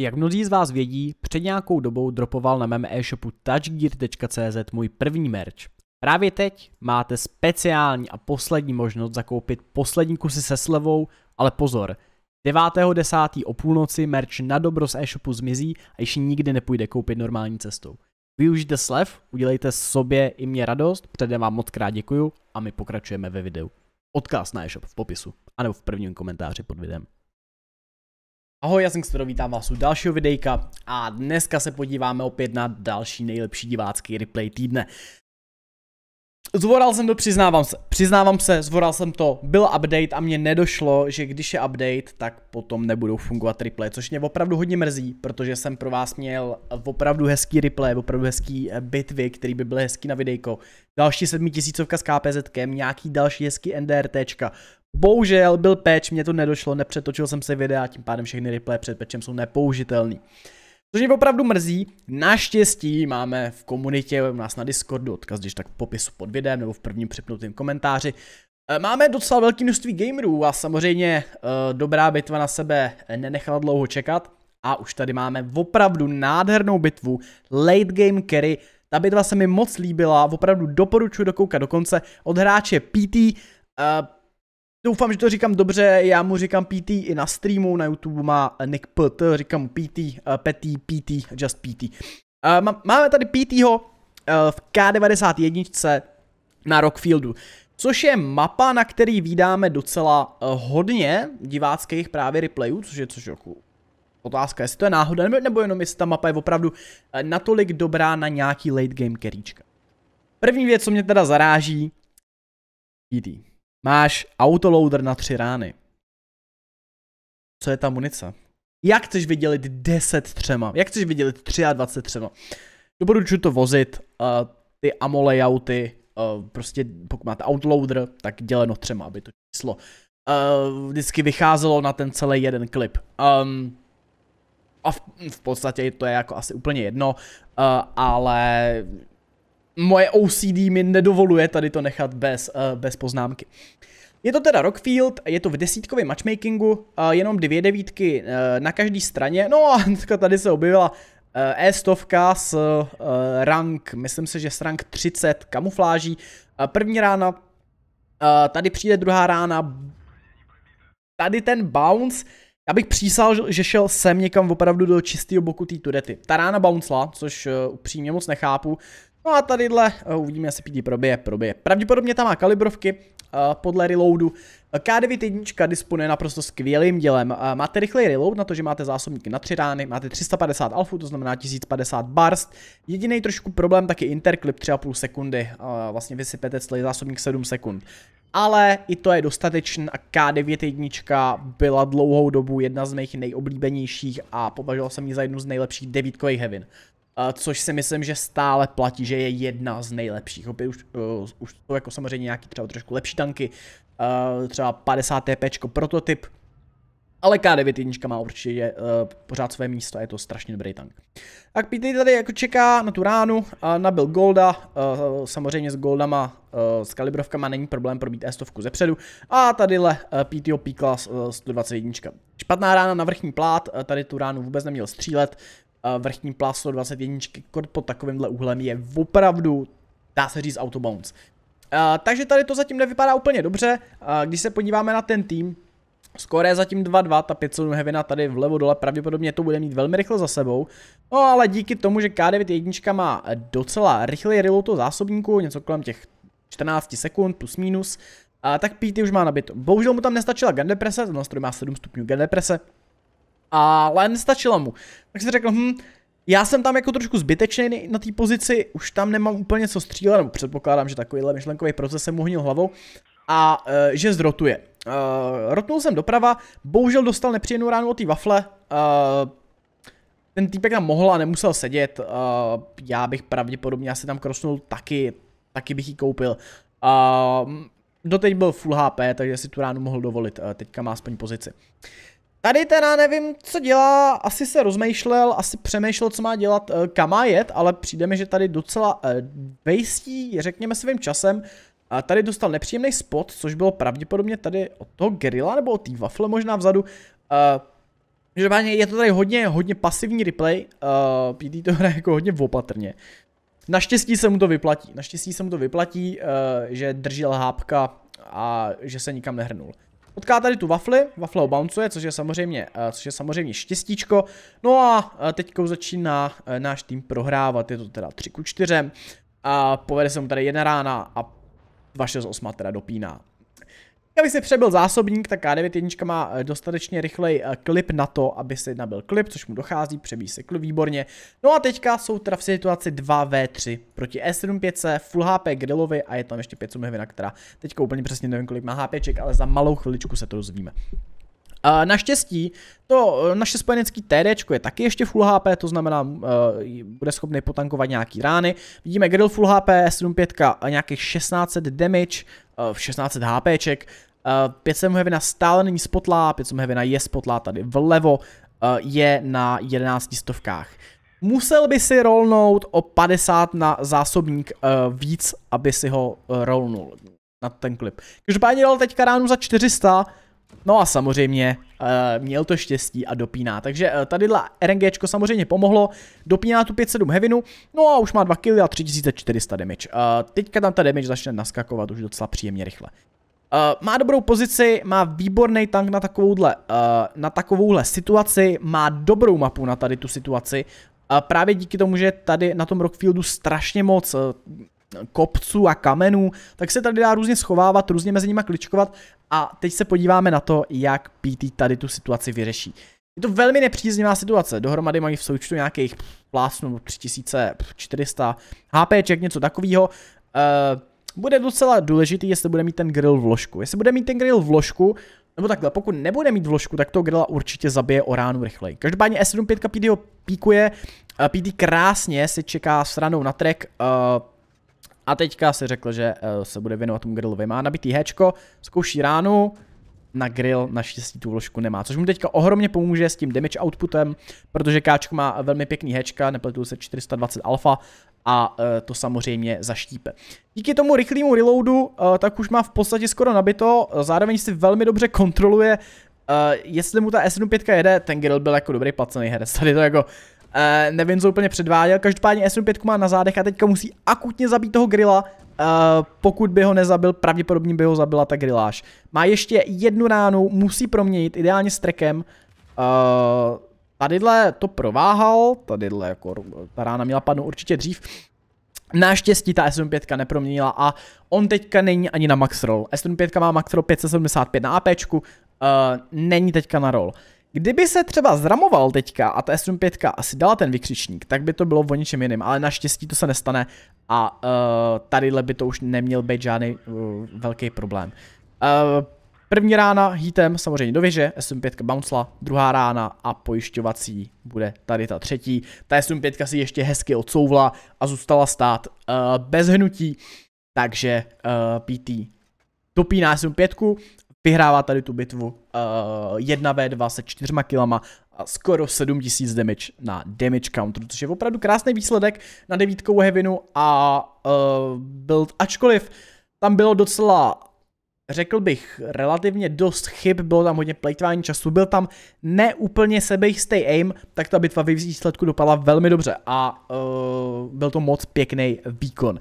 Jak mnozí z vás vědí, před nějakou dobou dropoval na mém e-shopu touchgear.cz můj první merch. Právě teď máte speciální a poslední možnost zakoupit poslední kusy se slevou, ale pozor, 9.10. o půlnoci merch na dobro z e-shopu zmizí a již nikdy nepůjde koupit normální cestou. Využijte slev, udělejte sobě i mě radost, předem vám moc krát děkuju a my pokračujeme ve videu. Odkaz na e-shop v popisu, anebo v prvním komentáři pod videem. Ahoj, já jsem Xtero, vítám vás u dalšího videjka a dneska se podíváme opět na další nejlepší divácký replay týdne. Zvoral jsem to, přiznávám se. Přiznávám se, zvoral jsem to. Byl update a mě nedošlo, že když je update, tak potom nebudou fungovat replay, což mě opravdu hodně mrzí, protože jsem pro vás měl opravdu hezký replay, opravdu hezký eh, bitvy, který by byl hezký na videjko. Další sedmitisícovka s KPZ, nějaký další hezký NDRTčka. Bohužel byl patch, mě to nedošlo, nepřetočil jsem se videa, tím pádem všechny replay před patchem jsou nepoužitelný. Což mě opravdu mrzí, naštěstí máme v komunitě, u nás na Discordu, odkaz když tak v popisu pod videem nebo v prvním přepnutém komentáři, eh, Máme docela velký množství gamerů a samozřejmě eh, dobrá bitva na sebe nenechala dlouho čekat a už tady máme opravdu nádhernou bitvu late game carry. Ta bitva se mi moc líbila, opravdu doporučuji dokoukat do konce od hráče PT. Eh, Doufám, že to říkám dobře, já mu říkám PT i na streamu, na YouTube má Nick PT, říkám PT, uh, eh, PT, just PT. Eh, máme tady PTho eh, v K91 na Rockfieldu, což je mapa, na který vydáme docela hodně diváckých právě replayů, což je což jako otázka, jestli to je náhoda, nebo jenom jestli ta mapa je opravdu natolik dobrá na nějaký late game keríčka. První věc, co mě teda zaráží, PT. Máš autoloader na tři rány. Co je ta munice? Jak chceš vydělit 10 třema? Jak chceš vydělit 23 třema? Doporučuji to vozit, uh, ty ammo layouty, uh, eh, prostě pokud máte outloader, tak děleno třema, aby to číslo uh, vždycky vycházelo na ten celý jeden klip. Um, a v, v podstatě to je jako asi úplně jedno, uh, ale moje OCD mi nedovoluje tady to nechat bez, uh, bez poznámky. Je to teda Rockfield, je to v desítkovém matchmakingu, uh, jenom dvě devítky uh, na každé straně, no a tady se objevila E100 eh, e s rank, myslím si, že s rank 30 kamufláží. První rána, tady přijde druhá rána, tady ten bounce, já bych přísal, že šel sem někam opravdu do čistého boku té turety. Ta rána bouncela, což upřímně moc nechápu. No a tadyhle uh, uvidíme, jestli PD probije, probije. Pravděpodobně tam má kalibrovky uh, podle reloadu. K9 jednička disponuje naprosto skvělým dělem. Uh, máte rychlej reload na to, že máte zásobníky na tři rány, máte 350 alfu, to znamená 1050 barst. Jediný trošku problém taky interklip 3,5 sekundy, uh, vlastně vysypete celý zásobník 7 sekund. Ale i to je dostatečný a K9 jednička byla dlouhou dobu jedna z mých nejoblíbenějších a považoval jsem ji za jednu z nejlepších devítkových hevin což si myslím, že stále platí, že je jedna z nejlepších. Opět už, uh, už jsou jako samozřejmě nějaký třeba trošku lepší tanky, uh, třeba 50 TP prototyp, ale K9 má určitě uh, pořád své místo a je to strašně dobrý tank. Tak PT tady jako čeká na tu ránu, uh, nabil Golda, uh, samozřejmě s Goldama, uh, s kalibrovkama není problém probít E100 zepředu a tadyhle uh, PTO P-Class uh, 121. Špatná rána na vrchní plát, uh, tady tu ránu vůbec neměl střílet, vrchní plásno 21 pod takovýmhle úhlem je opravdu, dá se říct, autobounce. takže tady to zatím nevypadá úplně dobře, když se podíváme na ten tým, skoro je zatím 2-2, ta 5 Hevina tady vlevo dole pravděpodobně to bude mít velmi rychle za sebou, no ale díky tomu, že K9 jednička má docela rychlý reload toho zásobníku, něco kolem těch 14 sekund plus minus, a tak PT už má nabito. Bohužel mu tam nestačila gun deprese, ten nástroj má 7 stupňů gun deprese, ale nestačilo mu. Tak si řekl, hm, já jsem tam jako trošku zbytečný na té pozici, už tam nemám úplně co střílet, nebo předpokládám, že takovýhle myšlenkový proces se mu hnil hlavou, a e, že zrotuje. E, rotnul jsem doprava, bohužel dostal nepříjemnou ránu od té wafle, e, ten týpek tam mohl a nemusel sedět, e, já bych pravděpodobně asi tam krosnul taky, taky bych ji koupil. E, doteď byl full HP, takže si tu ránu mohl dovolit, e, teďka má aspoň pozici. Tady teda nevím, co dělá, asi se rozmýšlel, asi přemýšlel, co má dělat, eh, kam má jet, ale přijde mi, že tady docela eh, vejstí, řekněme svým časem, a tady dostal nepříjemný spot, což bylo pravděpodobně tady od toho gerila nebo od té wafle možná vzadu. Eh, Každopádně je to tady hodně, hodně pasivní replay, uh, PT to hraje jako hodně opatrně. Naštěstí se mu to vyplatí, naštěstí se mu to vyplatí, že držel hápka a že se nikam nehrnul. Potká tady tu wafly, wafle obouncuje, což je samozřejmě, eh, což je samozřejmě štěstíčko. No a eh, teďkou začíná eh, náš tým prohrávat, je to teda 3 ku 4. A povede se mu tady jedna rána a 268 teda dopíná. Kdyby si přebyl zásobník, tak K9 má eh, dostatečně rychlej eh, klip na to, aby si nabil klip, což mu dochází, přebíjí se klip výborně. No a teďka jsou teda v situaci 2v3 proti s 75 full HP Grillovi a je tam ještě 5 hvěna, která teďka úplně přesně nevím, kolik má HPček, ale za malou chviličku se to dozvíme. naštěstí to eh, naše spojenecký TD je taky ještě full HP, to znamená uh, bude schopný potankovat nějaký rány. Vidíme grill full HP, S75 a nějakých 1600 damage, Eh, v 16 HPček. 500 Heavy na stále není spotlá, 500 Heavy na je spotlá tady vlevo, eh, je na 11 stovkách. Musel by si rolnout o 50 na zásobník eh, víc, aby si ho rolnul na ten klip. Každopádně dal teďka ránu za 400, No a samozřejmě uh, měl to štěstí a dopíná. Takže uh, eh, tady RNGčko samozřejmě pomohlo, dopíná tu 507 heavinu, no a už má 2 kg a 3400 damage. Uh, teďka tam ta damage začne naskakovat už docela příjemně rychle. Uh, má dobrou pozici, má výborný tank na takovouhle, uh, na takovouhle situaci, má dobrou mapu na tady tu situaci, uh, právě díky tomu, že tady na tom Rockfieldu strašně moc kopců a kamenů, tak se tady dá různě schovávat, různě mezi nimi kličkovat a teď se podíváme na to, jak PT tady tu situaci vyřeší. Je to velmi nepříznivá situace, dohromady mají v součtu nějakých plásnů 3400 HPček, něco takového. Uh, eh, bude docela důležitý, jestli bude mít ten grill v ložku. Jestli bude mít ten grill v ložku, nebo takhle, pokud nebude mít vložku, tak to grilla určitě zabije o ránu rychleji. Každopádně S75 PD ho píkuje, eh, PD krásně si čeká s ranou na trek, eh, a teďka si řekl, že eh, se bude věnovat tomu grillovi. Má nabitý hečko, zkouší ránu, na grill naštěstí tu vložku nemá, což mu teďka ohromně pomůže s tím damage outputem, protože Káčko má velmi pěkný hečka, nepletu se 420 alfa a uh, to samozřejmě zaštípe. Díky tomu rychlému reloadu uh, tak už má v podstatě skoro nabito, zároveň si velmi dobře kontroluje Uh, jestli mu ta S5 jede, ten grill byl jako dobrý placený herec. Tady to jako Uh, nevím, co úplně předváděl. Každopádně S5 má na zádech a teďka musí akutně zabít toho grilla. Uh, pokud by ho nezabil, pravděpodobně by ho zabila ta griláž. Má ještě jednu ránu, musí proměnit, ideálně s trekem. Uh, tadyhle to prováhal, tadyhle jako ta rána měla padnout určitě dřív. Naštěstí ta S5 neproměnila a on teďka není ani na max roll. S5 má max roll 575 na AP, uh, není teďka na roll. Kdyby se třeba zramoval teďka a ta S75 asi dala ten vykřičník, tak by to bylo o ničem jiným, ale naštěstí to se nestane a uh, tadyhle by to už neměl být žádný uh, velký problém. Uh, první rána hitem samozřejmě do věže, S75 bouncela, druhá rána a pojišťovací bude tady ta třetí. Ta S75 si ještě hezky odsouvla a zůstala stát uh, bez hnutí, takže uh, PT dopíná S75 vyhrává tady tu bitvu uh, eh, 1v2 se 4 kilama a skoro 7000 damage na damage counter, což je opravdu krásný výsledek na devítkou Heavinu a uh, eh, byl, ačkoliv tam bylo docela řekl bych, relativně dost chyb, bylo tam hodně plejtvání času, byl tam neúplně sebejistý aim, tak ta bitva v výsledku dopadla velmi dobře a uh, byl to moc pěkný výkon.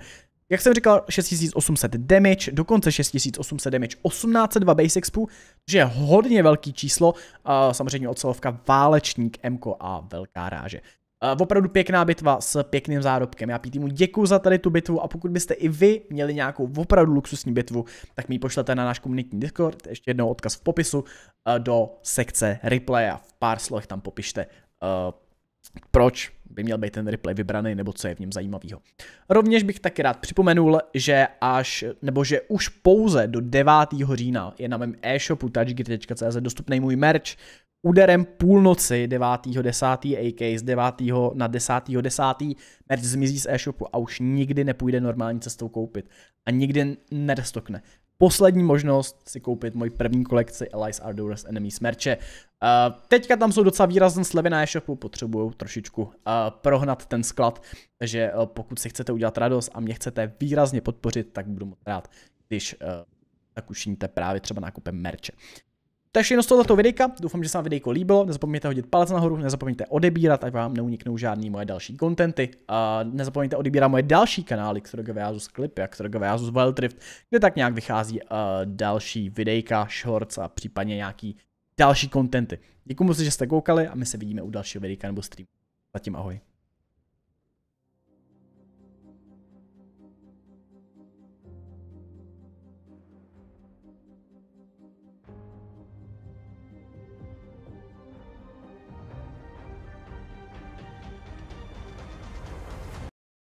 Jak jsem říkal, 6800 damage, dokonce 6800 damage, 1802 base expu, což je hodně velký číslo, a samozřejmě ocelovka, válečník, Mko a velká ráže. Uh, opravdu pěkná bitva s pěkným zárobkem. Já mu děkuji za tady tu bitvu a pokud byste i vy měli nějakou opravdu luxusní bitvu, tak mi ji pošlete na náš komunitní Discord, ještě jednou odkaz v popisu, e, do sekce replay a v pár slovech tam popište e, proč by měl být ten replay vybraný nebo co je v něm zajímavého. Rovněž bych taky rád připomenul, že až, nebo že už pouze do 9. října je na mém e-shopu touchgit.cz dostupný můj merch, úderem půlnoci 9.10. AK z 9. na 10.10. 10. merch zmizí z e-shopu a už nikdy nepůjde normální cestou koupit. A nikdy nedostokne poslední možnost si koupit moji první kolekci Allies Are Enemy Smerče. Uh, teďka tam jsou docela výrazné slevy na e-shopu, potřebuju trošičku uh, prohnat ten sklad, takže uh, pokud si chcete udělat radost a mě chcete výrazně podpořit, tak budu moc rád, když uh, tak učiníte právě třeba nákupem merče. To je všechno z tohoto videa. doufám, že se vám videjko líbilo, nezapomeňte hodit palec nahoru, nezapomeňte odebírat, ať vám neuniknou žádný moje další kontenty a nezapomeňte odebírat moje další kanály, Xtrogové Asus Clip jak Xtrogové Asus Wild Rift, kde tak nějak vychází uh, další videjka, shorts a případně nějaký další kontenty. Děkuji moc, že jste koukali a my se vidíme u dalšího videa nebo streamu. Zatím ahoj.